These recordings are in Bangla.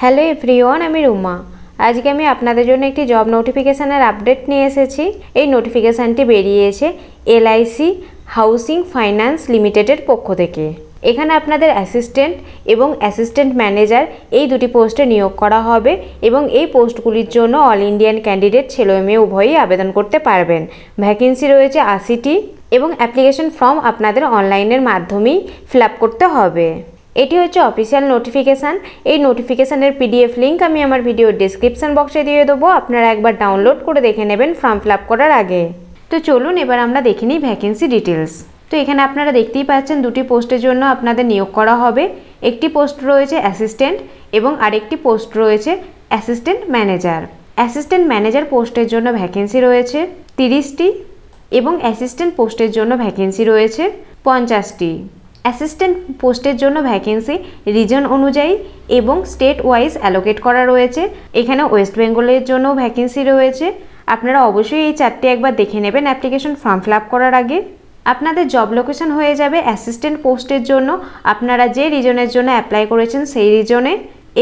হ্যালো এভরিওয়ান আমি রুমা আজকে আমি আপনাদের জন্য একটি জব নোটিফিকেশানের আপডেট নিয়ে এসেছি এই নোটিফিকেশানটি বেরিয়েছে এলআইসি হাউসিং ফাইন্যান্স লিমিটেডের পক্ষ থেকে এখানে আপনাদের অ্যাসিস্ট্যান্ট এবং অ্যাসিস্ট্যান্ট ম্যানেজার এই দুটি পোস্টে নিয়োগ করা হবে এবং এই পোস্টগুলির জন্য অল ইন্ডিয়ান ক্যান্ডিডেট ছেলে মেয়ে উভয়ই আবেদন করতে পারবেন ভ্যাকেন্সি রয়েছে আশিটি এবং অ্যাপ্লিকেশন ফর্ম আপনাদের অনলাইনের মাধ্যমেই ফিল করতে হবে এটি হচ্ছে অফিসিয়াল নোটিফিকেশান এই নোটিফিকেশানের পিডিএফ লিঙ্ক আমি আমার ভিডিওর ডিসক্রিপশান বক্সে দিয়ে দেবো আপনারা একবার ডাউনলোড করে দেখে নেবেন ফর্ম ফিল করার আগে তো চলুন এবার আমরা দেখে নিই ভ্যাকেন্সি ডিটেলস তো এখানে আপনারা দেখতেই পাচ্ছেন দুটি পোস্টের জন্য আপনাদের নিয়োগ করা হবে একটি পোস্ট রয়েছে অ্যাসিস্ট্যান্ট এবং আরেকটি পোস্ট রয়েছে অ্যাসিস্ট্যান্ট ম্যানেজার অ্যাসিস্ট্যান্ট ম্যানেজার পোস্টের জন্য ভ্যাকেন্সি রয়েছে তিরিশটি এবং অ্যাসিস্ট্যান্ট পোস্টের জন্য ভ্যাকেন্সি রয়েছে পঞ্চাশটি অ্যাসিস্ট্যান্ট পোস্টের জন্য ভ্যাকেন্সি রিজন অনুযায়ী এবং স্টেট ওয়াইজ অ্যালোকেট করা রয়েছে এখানে ওয়েস্ট বেঙ্গলের জন্য ভ্যাকেন্সি রয়েছে আপনারা অবশ্যই এই চারটি একবার দেখে নেবেন অ্যাপ্লিকেশন ফর্ম ফিল করার আগে আপনাদের জব লোকেশন হয়ে যাবে অ্যাসিস্ট্যান্ট পোস্টের জন্য আপনারা যে রিজনের জন্য অ্যাপ্লাই করেছেন সেই রিজনে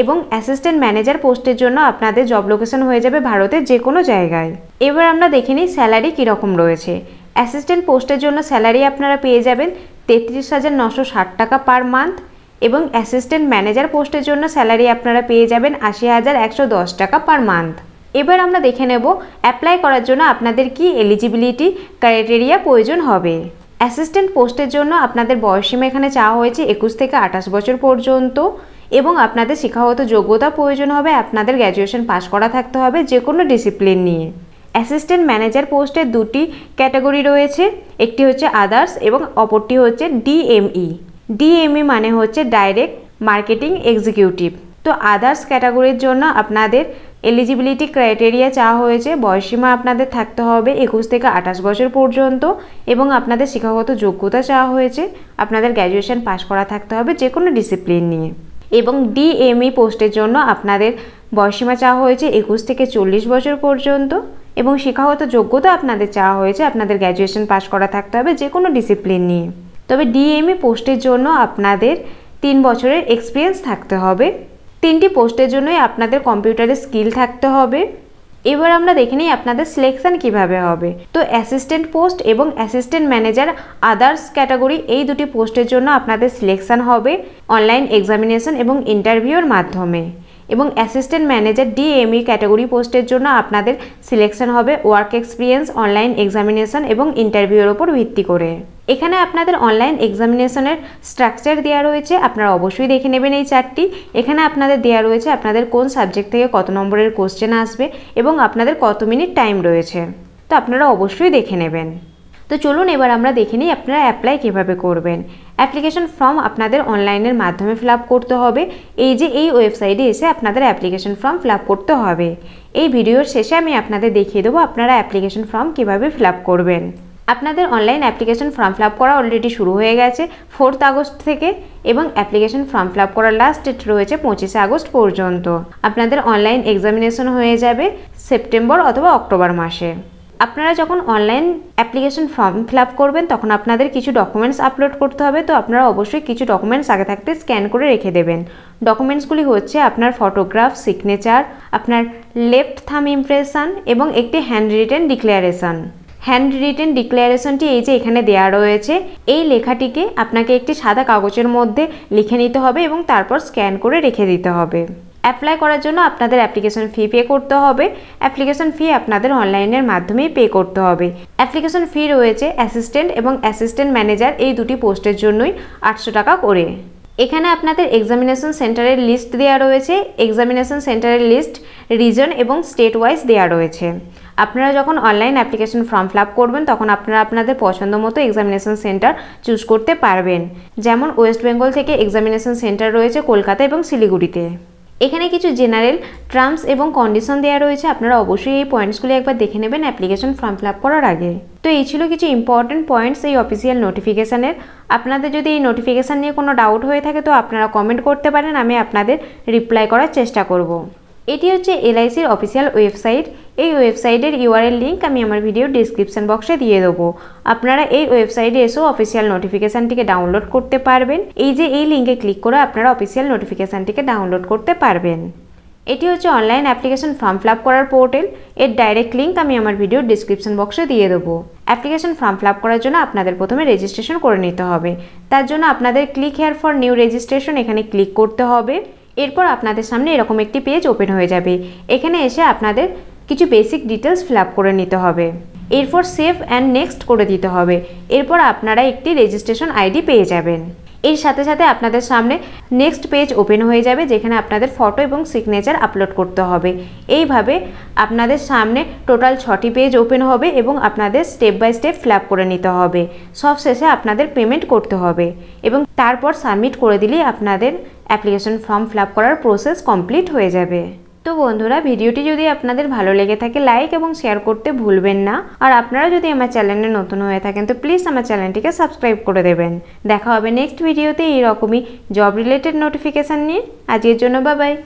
এবং অ্যাসিস্ট্যান্ট ম্যানেজার পোস্টের জন্য আপনাদের জব লোকেশন হয়ে যাবে ভারতের যে কোনো জায়গায় এবার আমরা দেখে নিই স্যালারি কীরকম রয়েছে অ্যাসিস্ট্যান্ট পোস্টের জন্য স্যালারি আপনারা পেয়ে যাবেন তেত্রিশ হাজার নশো ষাট টাকা পার মান্থ এবং অ্যাসিস্ট্যান্ট ম্যানেজার পোস্টের জন্য স্যালারি আপনারা পেয়ে যাবেন আশি হাজার একশো দশ টাকা পার মান্থ এবার আমরা দেখে নেব অ্যাপ্লাই করার জন্য আপনাদের কি এলিজিবিলিটি ক্রাইটেরিয়া প্রয়োজন হবে অ্যাসিস্ট্যান্ট পোস্টের জন্য আপনাদের বয়সীমা এখানে চাওয়া হয়েছে একুশ থেকে আঠাশ বছর পর্যন্ত এবং আপনাদের শিক্ষাগত যোগ্যতা প্রয়োজন হবে আপনাদের গ্র্যাজুয়েশন পাশ করা থাকতে হবে যে কোনো ডিসিপ্লিন নিয়ে অ্যাসিস্ট্যান্ট ম্যানেজার পোস্টের দুটি ক্যাটাগরি রয়েছে একটি হচ্ছে আদার্স এবং অপরটি হচ্ছে ডিএমই ডিএমই মানে হচ্ছে ডাইরেক্ট মার্কেটিং এক্সিকিউটিভ তো আদার্স ক্যাটাগরির জন্য আপনাদের এলিজিবিলিটি ক্রাইটেরিয়া চাওয়া হয়েছে বয়সীমা আপনাদের থাকতে হবে একুশ থেকে আঠাশ বছর পর্যন্ত এবং আপনাদের শিক্ষাগত যোগ্যতা চাওয়া হয়েছে আপনাদের গ্র্যাজুয়েশন পাশ করা থাকতে হবে যে কোনো ডিসিপ্লিন নিয়ে এবং ডিএমই পোস্টের জন্য আপনাদের বয়সীমা চাওয়া হয়েছে একুশ থেকে চল্লিশ বছর পর্যন্ত এবং শিক্ষাগত যোগ্যতা আপনাদের চাওয়া হয়েছে আপনাদের গ্র্যাজুয়েশন পাশ করা থাকতে হবে যে কোনো ডিসিপ্লিন নিয়ে তবে ডিএমই e পোস্টের জন্য আপনাদের তিন বছরের এক্সপিরিয়েন্স থাকতে হবে তিনটি পোস্টের জন্যই আপনাদের কম্পিউটারের স্কিল থাকতে হবে এবার আমরা দেখে নিই আপনাদের সিলেকশান কিভাবে হবে তো অ্যাসিস্ট্যান্ট পোস্ট এবং অ্যাসিস্ট্যান্ট ম্যানেজার আদার্স ক্যাটাগরি এই দুটি পোস্টের জন্য আপনাদের সিলেকশান হবে অনলাইন এক্সামিনেশন এবং ইন্টারভিউর মাধ্যমে এবং অ্যাসিস্ট্যান্ট ম্যানেজার ডিএমই ক্যাটাগরি পোস্টের জন্য আপনাদের সিলেকশন হবে ওয়ার্ক এক্সপিরিয়েন্স অনলাইন এক্সামিনেশন এবং ইন্টারভিউয়ের ওপর ভিত্তি করে এখানে আপনাদের অনলাইন এক্সামিনেশনের স্ট্রাকচার দেওয়া রয়েছে আপনারা অবশ্যই দেখে নেবেন এই চারটি এখানে আপনাদের দেওয়া রয়েছে আপনাদের কোন সাবজেক্ট থেকে কত নম্বরের কোশ্চেন আসবে এবং আপনাদের কত মিনিট টাইম রয়েছে তো আপনারা অবশ্যই দেখে নেবেন তো চলুন এবার আমরা দেখে নিই আপনারা অ্যাপ্লাই কীভাবে করবেন অ্যাপ্লিকেশন ফর্ম আপনাদের অনলাইনের মাধ্যমে ফিল করতে হবে এই যে এই ওয়েবসাইটে এসে আপনাদের অ্যাপ্লিকেশন ফর্ম ফিল করতে হবে এই ভিডিওর শেষে আমি আপনাদের দেখিয়ে দেবো আপনারা অ্যাপ্লিকেশন ফর্ম কীভাবে ফিল করবেন আপনাদের অনলাইন অ্যাপ্লিকেশন ফর্ম ফিল করা অলরেডি শুরু হয়ে গেছে ফোর্থ আগস্ট থেকে এবং অ্যাপ্লিকেশন ফর্ম ফিল করার লাস্ট ডেট রয়েছে পঁচিশে আগস্ট পর্যন্ত আপনাদের অনলাইন এক্সামিনেশন হয়ে যাবে সেপ্টেম্বর অথবা অক্টোবর মাসে আপনারা যখন অনলাইন অ্যাপ্লিকেশন ফর্ম ফিল করবেন তখন আপনাদের কিছু ডকুমেন্টস আপলোড করতে হবে তো আপনারা অবশ্যই কিছু ডকুমেন্টস আগে থাকতে স্ক্যান করে রেখে দেবেন ডকুমেন্টসগুলি হচ্ছে আপনার ফটোগ্রাফ সিগনেচার আপনার লেফট থাম ইমপ্রেশন এবং একটি handwritten declaration handwritten ডিক্লারেশনটি এই যে এখানে দেয়া রয়েছে এই লেখাটিকে আপনাকে একটি সাদা কাগজের মধ্যে লিখে নিতে হবে এবং তারপর স্ক্যান করে রেখে দিতে হবে অ্যাপ্লাই করার জন্য আপনাদের অ্যাপ্লিকেশন ফি পে করতে হবে অ্যাপ্লিকেশন ফি আপনাদের অনলাইনের মাধ্যমেই পে করতে হবে অ্যাপ্লিকেশন ফি রয়েছে অ্যাসিস্ট্যান্ট এবং অ্যাসিস্ট্যান্ট ম্যানেজার এই দুটি পোস্টের জন্যই আটশো টাকা করে এখানে আপনাদের এক্সামিনেশন সেন্টারের লিস্ট দেওয়া রয়েছে এক্সামিনেশন সেন্টারের লিস্ট রিজন এবং স্টেট ওয়াইজ দেওয়া রয়েছে আপনারা যখন অনলাইন অ্যাপ্লিকেশন ফর্ম ফিল করবেন তখন আপনারা আপনাদের পছন্দ মতো এক্সামিনেশন সেন্টার চুজ করতে পারবেন যেমন ওয়েস্ট বেঙ্গল থেকে এক্সামিনেশন সেন্টার রয়েছে কলকাতা এবং শিলিগুড়িতে এখানে কিছু জেনারেল টার্মস এবং কন্ডিশন দেওয়া রয়েছে আপনারা অবশ্যই এই পয়েন্টসগুলি একবার দেখে নেবেন অ্যাপ্লিকেশন ফর্ম ফিল করার আগে তো এই ছিল কিছু ইম্পর্টেন্ট পয়েন্টস এই অফিসিয়াল নোটিফিকেশানের আপনাদের যদি এই নোটিফিকেশান নিয়ে কোনো ডাউট হয়ে থাকে তো আপনারা কমেন্ট করতে পারেন আমি আপনাদের রিপ্লাই করার চেষ্টা করব এটি হচ্ছে এলআইসির অফিসিয়াল ওয়েবসাইট এই ওয়েবসাইটের ইউআরএল লিঙ্ক আমি আমার ভিডিও ডিসক্রিপশান বক্সে দিয়ে দেবো আপনারা এই ওয়েবসাইটে এসেও অফিসিয়াল নোটিফিকেশানটিকে ডাউনলোড করতে পারবেন এই যে এই লিঙ্কে ক্লিক করে আপনারা অফিসিয়াল নোটিফিকেশানটিকে ডাউনলোড করতে পারবেন এটি হচ্ছে অনলাইন অ্যাপ্লিকেশন ফর্ম ফিল করার পোর্টাল এর ডাইরেক্ট লিঙ্ক আমি আমার ভিডিও ডিসক্রিপশন বক্সে দিয়ে দেবো অ্যাপ্লিকেশন ফর্ম ফিল করার জন্য আপনাদের প্রথমে রেজিস্ট্রেশন করে নিতে হবে তার জন্য আপনাদের click here for new registration এখানে ক্লিক করতে হবে এরপর আপনাদের সামনে এরকম একটি পেজ ওপেন হয়ে যাবে এখানে এসে আপনাদের কিছু বেসিক ডিটেলস ফিল করে নিতে হবে এরপর সেভ অ্যান্ড নেক্সট করে দিতে হবে এরপর আপনারা একটি রেজিস্ট্রেশন আইডি পেয়ে যাবেন এর সাথে সাথে আপনাদের সামনে নেক্সট পেজ ওপেন হয়ে যাবে যেখানে আপনাদের ফটো এবং সিগনেচার আপলোড করতে হবে এইভাবে আপনাদের সামনে টোটাল ছটি পেজ ওপেন হবে এবং আপনাদের স্টেপ বাই স্টেপ ফিল করে নিতে হবে সব শেষে আপনাদের পেমেন্ট করতে হবে এবং তারপর সাবমিট করে দিলেই আপনাদের অ্যাপ্লিকেশন ফর্ম ফিল করার প্রসেস কমপ্লিট হয়ে যাবে তো বন্ধুরা ভিডিওটি যদি আপনাদের ভালো লেগে থাকে লাইক এবং শেয়ার করতে ভুলবেন না আর আপনারা যদি আমার চ্যানেলে নতুন হয়ে থাকেন তো প্লিজ আমার চ্যানেলটিকে সাবস্ক্রাইব করে দেবেন দেখা হবে নেক্সট ভিডিওতে এইরকমই জব রিলেটেড নোটিফিকেশান নিয়ে আজকের জন্য বাবাই